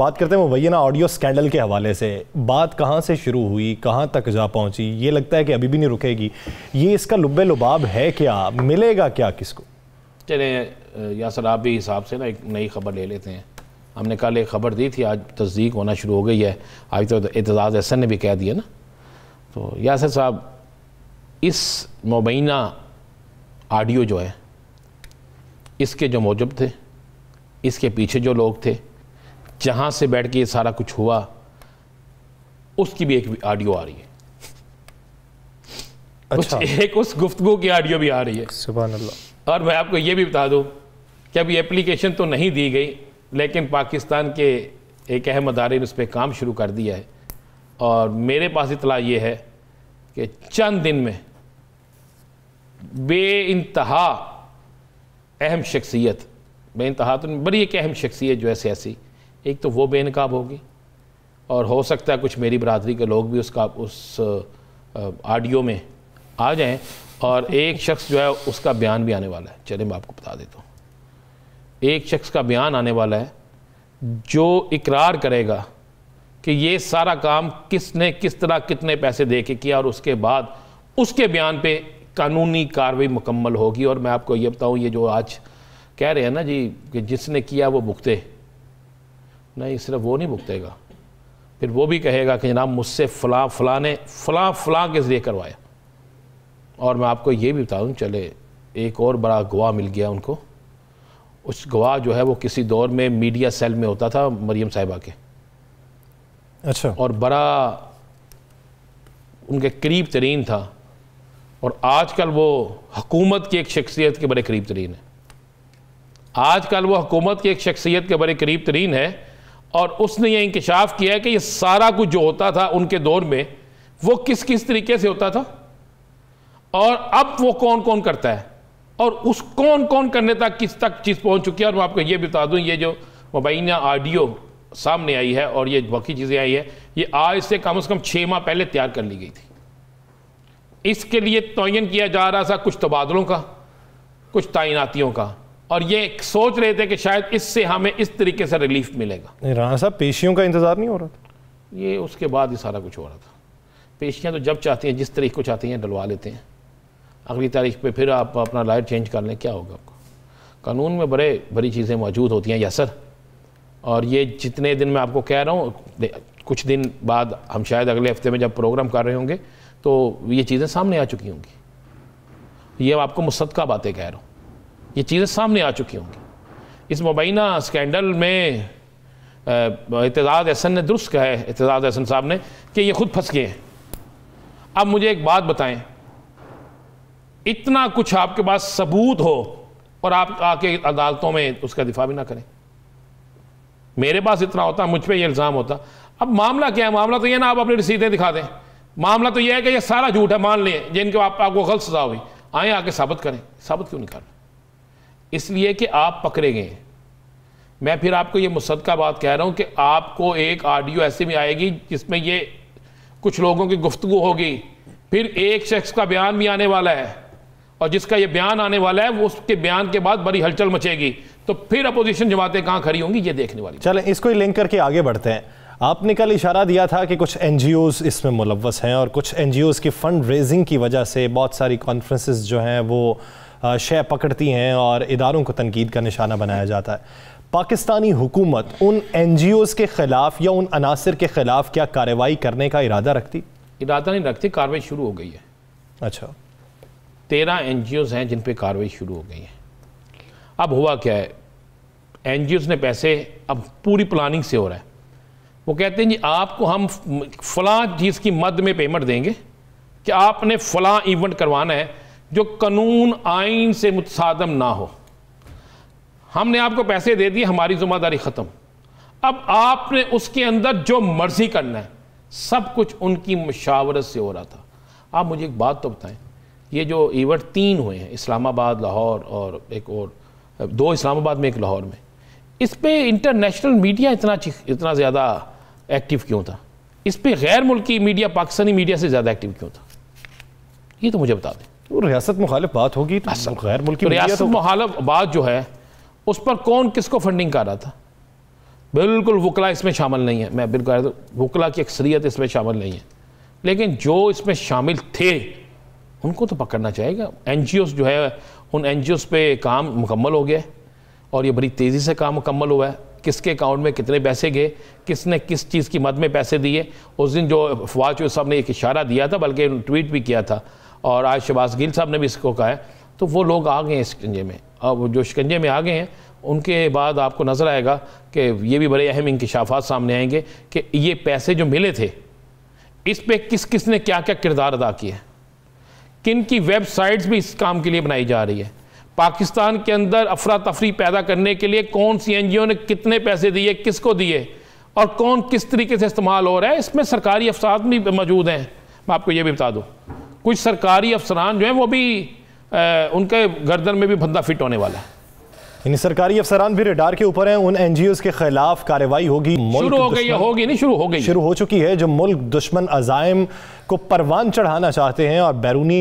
बात करते हैं मुबैना ऑडियो स्कैंडल के हवाले से बात कहाँ से शुरू हुई कहाँ तक जा पहुँची ये लगता है कि अभी भी नहीं रुकेगी ये इसका लुबे लुबाब है क्या मिलेगा क्या किसको चले यासर आप भी हिसाब से ना एक नई खबर ले लेते हैं हमने कल एक खबर दी थी आज तस्दीक होना शुरू हो गई है आज तो एतजाज़ एहसन ने भी कह दिया ना तो यासर साहब इस मुबैना ऑडियो जो है इसके जो मौजब थे इसके पीछे जो लोग थे जहाँ से बैठ के ये सारा कुछ हुआ उसकी भी एक ऑडियो आ रही है अच्छा एक उस गुफ्तगु की ऑडियो भी आ रही है सुबह और मैं आपको ये भी बता दूँ कि अभी एप्लीकेशन तो नहीं दी गई लेकिन पाकिस्तान के एक अहम अदारे ने उस पर काम शुरू कर दिया है और मेरे पास इतला ये है कि चंद दिन में बे इंतहा अहम शख्सियत बे इंतहा तो बड़ी एक अहम शख्सियत जो है सियासी एक तो वो बेनकाब होगी और हो सकता है कुछ मेरी बरदरी के लोग भी उसका उस ऑडियो में आ जाएं और एक शख्स जो है उसका बयान भी आने वाला है चले मैं आपको बता देता हूँ एक शख्स का बयान आने वाला है जो इकरार करेगा कि ये सारा काम किसने किस तरह कितने पैसे दे के किया और उसके बाद उसके बयान पे कानूनी कार्रवाई मुकम्मल होगी और मैं आपको ये बताऊँ ये जो आज कह रहे हैं ना जी कि जिसने किया वो भुगते नहीं सिर्फ वो नहीं भुगतेगा फिर वो भी कहेगा कि जनाब मुझसे फ़ला फ़ला ने फ़ला फ़ला के ज़रिए करवाया और मैं आपको ये भी बता दूँ चले एक और बड़ा गवाह मिल गया उनको उस गवाह जो है वो किसी दौर में मीडिया सेल में होता था मरियम साहिबा के अच्छा और बड़ा उनके करीब तरीन था और आजकल वो हकूमत की एक शख्सियत के बड़े करीब तरीन है आजकल वो हकूमत की एक शख्सियत के बड़े करीब तरीन है और उसने ये इंकशाफ किया कि ये सारा कुछ जो होता था उनके दौर में वो किस किस तरीके से होता था और अब वो कौन कौन करता है और उस कौन कौन करने तक किस तक चीज़ पहुंच चुकी है और मैं आपको ये बता दूं ये जो मुबैना ऑडियो सामने आई है और ये बाकी चीज़ें आई है ये आज से कम अज़ कम छः माह पहले तैयार कर ली गई थी इसके लिए तोयन किया जा रहा था कुछ तबादलों का कुछ तैनातियों का और ये सोच रहे थे कि शायद इससे हमें इस तरीके से रिलीफ मिलेगा राणा साहब पेशियों का इंतजार नहीं हो रहा था ये उसके बाद ही सारा कुछ हो रहा था पेशियाँ तो जब चाहती हैं जिस तरीक़ को चाहती हैं डलवा लेते हैं अगली तारीख पर फिर आप अपना लाइट चेंज कर लें क्या होगा आपको कानून में बड़े बड़ी चीज़ें मौजूद होती हैं या सर और ये जितने दिन मैं आपको कह रहा हूँ कुछ दिन बाद हम शायद अगले हफ्ते में जब प्रोग्राम कर रहे होंगे तो ये चीज़ें सामने आ चुकी होंगी ये आपको मुस्तका बातें कह रहा हूँ ये चीज़ें सामने आ चुकी होंगी इस मुबैना स्कैंडल में इतजाज़ एहसन ने दुरुस्त कहा है इतजाज़ एहसन साहब ने कि ये खुद फंस गए हैं अब मुझे एक बात बताएं इतना कुछ आपके पास सबूत हो और आप आके अदालतों में उसका दिफा भी ना करें मेरे पास इतना होता मुझ पर यह इल्ज़ाम होता अब मामला क्या है मामला तो यह ना आप अपनी रसीदें दिखा दें मामला तो यह है कि यह सारा झूठ है मान लें जिनके आप, आपको गलत सजा हुई आए आके साबित करें साबित क्यों नहीं कर इसलिए कि आप पकड़े गए मैं फिर आपको ये मुसदका बात कह रहा हूँ कि आपको एक ऑडियो ऐसे भी आएगी जिसमें ये कुछ लोगों की गुफ्तु होगी फिर एक शख्स का बयान भी आने वाला है और जिसका ये बयान आने वाला है वो उसके बयान के बाद बड़ी हलचल मचेगी तो फिर अपोजिशन जमातें कहाँ खड़ी होंगी ये देखने वाली चलें इसको ही लिंक करके आगे बढ़ते हैं आपने कल इशारा दिया था कि कुछ एन इसमें मुलवस हैं और कुछ एन की फ़ंड रेजिंग की वजह से बहुत सारी कॉन्फ्रेंसिस जो हैं वो शय पकड़ती हैं और इदारों को तनकीद का निशाना बनाया जाता है पाकिस्तानी हुकूमत उन एन जी ओज़ के ख़िलाफ़ या उन अनासर के ख़िलाफ़ क्या कार्रवाई करने का इरादा रखती इरादा नहीं रखती कार्रवाई शुरू हो गई है अच्छा तेरह एन जी ओज़ हैं जिन पर कार्रवाई शुरू हो गई है अब हुआ क्या है एन जी ओज़ ने पैसे अब पूरी प्लानिंग से हो रहा है वो कहते हैं जी आपको हम फला चीज़ की मद में पेमेंट देंगे कि आपने फला इवेंट करवाना है जो कानून आइन से मुतसादम ना हो हमने आपको पैसे दे दिए हमारी जिम्मेदारी ख़त्म अब आपने उसके अंदर जो मर्जी करना है सब कुछ उनकी मशावरत से हो रहा था आप मुझे एक बात तो बताएं ये जो इवेंट तीन हुए हैं इस्लामाबाद लाहौर और एक और दो इस्लामाबाद में एक लाहौर में इस पर इंटरनेशनल मीडिया इतना इतना ज़्यादा एक्टिव क्यों था इस पर गैर मुल्की मीडिया पाकिस्तानी मीडिया से ज़्यादा एक्टिव क्यों था ये तो मुझे बता दें तो रियासत मुखाल बात होगी तो गैर मुल्की तो रियासत मुखालफ बात जो है उस पर कौन किसको फंडिंग कर रहा था बिल्कुल वकला इसमें शामिल नहीं है मैं बिल्कुल वकला की अक्सरियत इसमें शामिल नहीं है लेकिन जो इसमें शामिल थे उनको तो पकड़ना चाहेगा एन जी ओज जो है उन एन जी ओज पर काम मुकम्मल हो गया और ये बड़ी तेज़ी से काम मुकम्मल हुआ है किसके अकाउंट में कितने पैसे गए किसने किस चीज़ की मद में पैसे दिए उस दिन जो फवाज साहब ने एक इशारा दिया था बल्कि ट्वीट भी किया था और आज शबाज गिल साहब ने भी इसको कहा है तो वो लोग आ गए हैं शिकंजे में अब जो शिकंजे में आ गए हैं उनके बाद आपको नज़र आएगा कि ये भी बड़े अहम इंकशाफात सामने आएंगे कि ये पैसे जो मिले थे इस पर किस किस ने क्या क्या किरदार अदा किया किन की वेबसाइट्स भी इस काम के लिए बनाई जा रही है पाकिस्तान के अंदर अफरा तफरी पैदा करने के लिए कौन सी एन जी ओ ने कितने पैसे दिए किसको दिए और कौन किस तरीके से इस्तेमाल हो रहा है इसमें सरकारी अफसाद भी मौजूद हैं मैं आपको ये भी बता दूँ कुछ सरकारी अफसरान जो हैं वो भी आ, उनके गर्दन में भी भंदा फिट होने वाला है इन सरकारी अफसरान भी रेडार के ऊपर हैं उन एन जी ओज के खिलाफ कार्रवाई होगी शुरू हो गई होगी नहीं शुरू हो गई शुरू हो चुकी है जो मुल्क दुश्मन अजायम को परवान चढ़ाना चाहते हैं और बैरूनी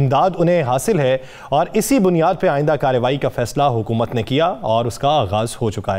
इमदाद उन्हें हासिल है और इसी बुनियाद पर आइंदा कार्रवाई का फैसला हुकूमत ने किया और उसका आगाज़ हो चुका है